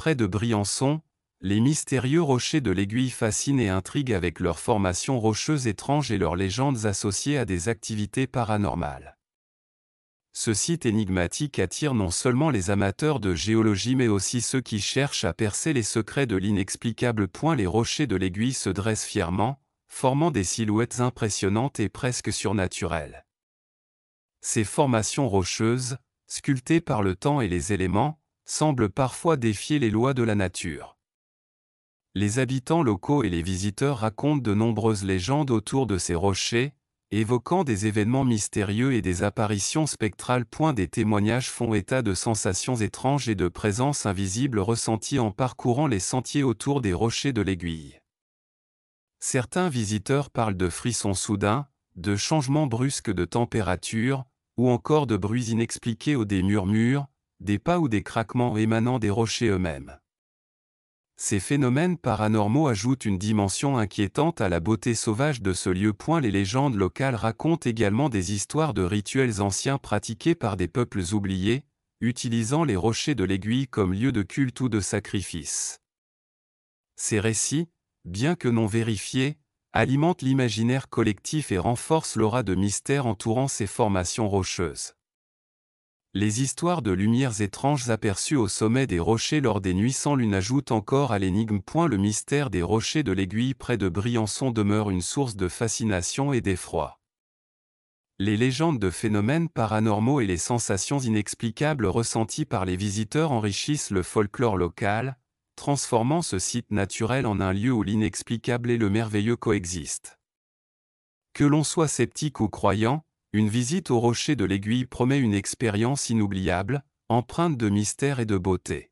Près de Briançon, les mystérieux rochers de l'aiguille fascinent et intriguent avec leurs formations rocheuses étranges et leurs légendes associées à des activités paranormales. Ce site énigmatique attire non seulement les amateurs de géologie mais aussi ceux qui cherchent à percer les secrets de l'inexplicable point les rochers de l'aiguille se dressent fièrement, formant des silhouettes impressionnantes et presque surnaturelles. Ces formations rocheuses, sculptées par le temps et les éléments, semblent parfois défier les lois de la nature. Les habitants locaux et les visiteurs racontent de nombreuses légendes autour de ces rochers, évoquant des événements mystérieux et des apparitions spectrales. Point des témoignages font état de sensations étranges et de présences invisibles ressenties en parcourant les sentiers autour des rochers de l'aiguille. Certains visiteurs parlent de frissons soudains, de changements brusques de température, ou encore de bruits inexpliqués ou des murmures, des pas ou des craquements émanant des rochers eux-mêmes. Ces phénomènes paranormaux ajoutent une dimension inquiétante à la beauté sauvage de ce lieu. Point Les légendes locales racontent également des histoires de rituels anciens pratiqués par des peuples oubliés, utilisant les rochers de l'aiguille comme lieu de culte ou de sacrifice. Ces récits, bien que non vérifiés, alimentent l'imaginaire collectif et renforcent l'aura de mystère entourant ces formations rocheuses. Les histoires de lumières étranges aperçues au sommet des rochers lors des nuits sans lune ajoutent encore à l'énigme. Le mystère des rochers de l'aiguille près de Briançon demeure une source de fascination et d'effroi. Les légendes de phénomènes paranormaux et les sensations inexplicables ressenties par les visiteurs enrichissent le folklore local, transformant ce site naturel en un lieu où l'inexplicable et le merveilleux coexistent. Que l'on soit sceptique ou croyant, une visite au rocher de l'aiguille promet une expérience inoubliable, empreinte de mystère et de beauté.